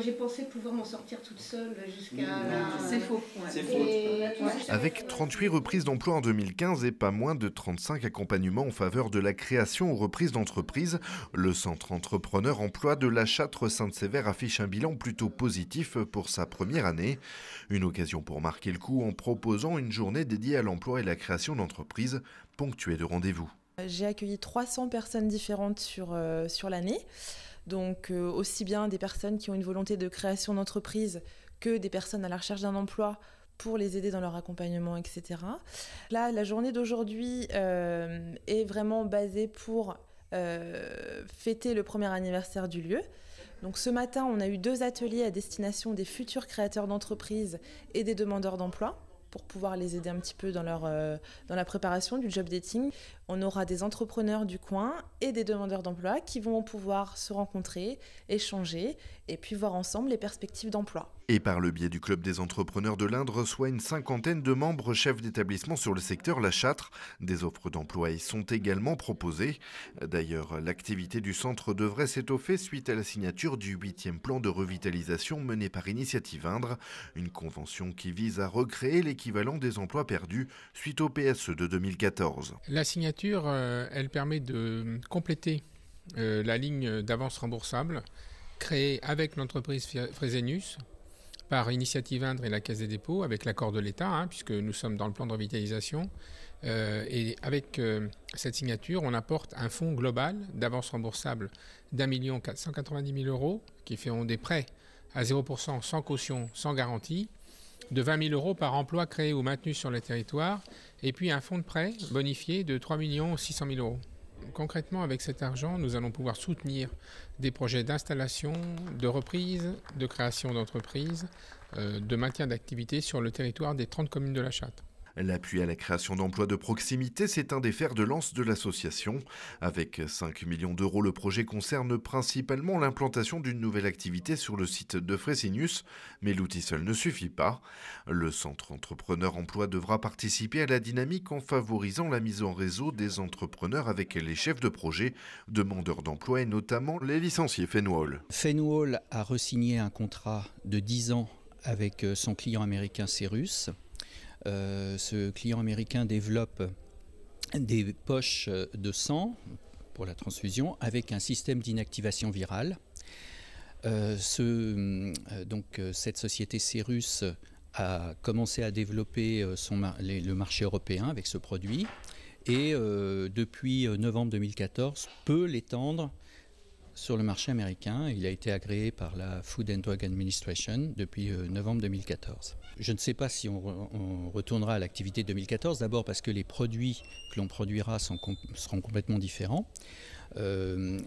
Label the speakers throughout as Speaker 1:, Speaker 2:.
Speaker 1: j'ai pensé pouvoir m'en sortir toute seule jusqu'à C'est faux. Avec
Speaker 2: 38 reprises d'emploi en 2015 et pas moins de 35 accompagnements en faveur de la création ou reprise d'entreprise, le Centre Entrepreneur Emploi de la Châtre-Sainte-Sévère affiche un bilan plutôt positif pour sa première année. Une occasion pour marquer le coup en proposant une journée dédiée à l'emploi et la création d'entreprises, ponctuée de rendez-vous.
Speaker 1: J'ai accueilli 300 personnes différentes sur, euh, sur l'année. Donc euh, aussi bien des personnes qui ont une volonté de création d'entreprise que des personnes à la recherche d'un emploi pour les aider dans leur accompagnement, etc. Là, la journée d'aujourd'hui euh, est vraiment basée pour fêter le premier anniversaire du lieu. Donc ce matin, on a eu deux ateliers à destination des futurs créateurs d'entreprise et des demandeurs d'emploi pour pouvoir les aider un petit peu dans, leur, euh, dans la préparation du job dating. On aura des entrepreneurs du coin et des demandeurs d'emploi qui vont pouvoir se rencontrer, échanger et puis voir ensemble les perspectives d'emploi
Speaker 2: et par le biais du Club des entrepreneurs de l'Inde reçoit une cinquantaine de membres chefs d'établissement sur le secteur La Châtre. Des offres d'emploi y sont également proposées. D'ailleurs, l'activité du centre devrait s'étoffer suite à la signature du huitième plan de revitalisation mené par Initiative Indre, une convention qui vise à recréer l'équivalent des emplois perdus suite au PSE de 2014.
Speaker 3: La signature, euh, elle permet de compléter euh, la ligne d'avance remboursable créée avec l'entreprise Fresenius par Initiative Indre et la Caisse des dépôts, avec l'accord de l'État, hein, puisque nous sommes dans le plan de revitalisation. Euh, et avec euh, cette signature, on apporte un fonds global d'avance remboursable d'un million quatre-vingt-dix mille euros, qui feront des prêts à 0% sans caution, sans garantie, de vingt mille euros par emploi créé ou maintenu sur le territoire, et puis un fonds de prêt bonifié de 3 600 mille euros concrètement, avec cet argent, nous allons pouvoir soutenir des projets d'installation, de reprise, de création d'entreprises, euh, de maintien d'activité sur le territoire des 30 communes de la Châte.
Speaker 2: L'appui à la création d'emplois de proximité, c'est un des fers de lance de l'association. Avec 5 millions d'euros, le projet concerne principalement l'implantation d'une nouvelle activité sur le site de Fresenius. mais l'outil seul ne suffit pas. Le centre entrepreneur emploi devra participer à la dynamique en favorisant la mise en réseau des entrepreneurs avec les chefs de projet, demandeurs d'emploi et notamment les licenciés Fenwall. Fenwall a
Speaker 4: resigné un contrat de 10 ans avec euh, son client américain Cyrus. Euh, ce client américain développe des poches de sang pour la transfusion avec un système d'inactivation virale. Euh, euh, cette société Cerus a commencé à développer le marché européen avec ce produit et depuis novembre 2014 peut l'étendre sur le marché américain. Il a été agréé par la Food and Drug Administration depuis euh, novembre 2014. Je ne sais pas si on, retournera à l'activité 2014, d'abord parce que les produits que l'on produira seront complètement différents. Euh,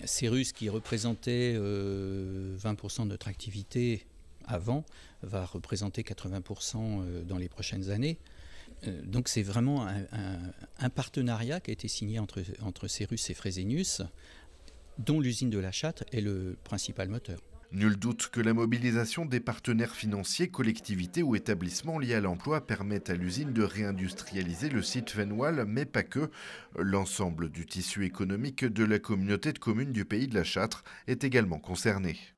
Speaker 4: qui représentait 20% euh, de notre activité avant va représenter 80% euh, dans les prochaines années. Donc c'est vraiment un, partenariat qui a été signé entre, entre Cérus et
Speaker 2: Fresenius dont l'usine de la Châtre est le principal moteur. Nul doute que la mobilisation des partenaires financiers, collectivités ou établissements liés à l'emploi permettent à l'usine de réindustrialiser le site Venois mais pas que. L'ensemble du tissu économique de la communauté de communes du pays de la Châtre est également concerné.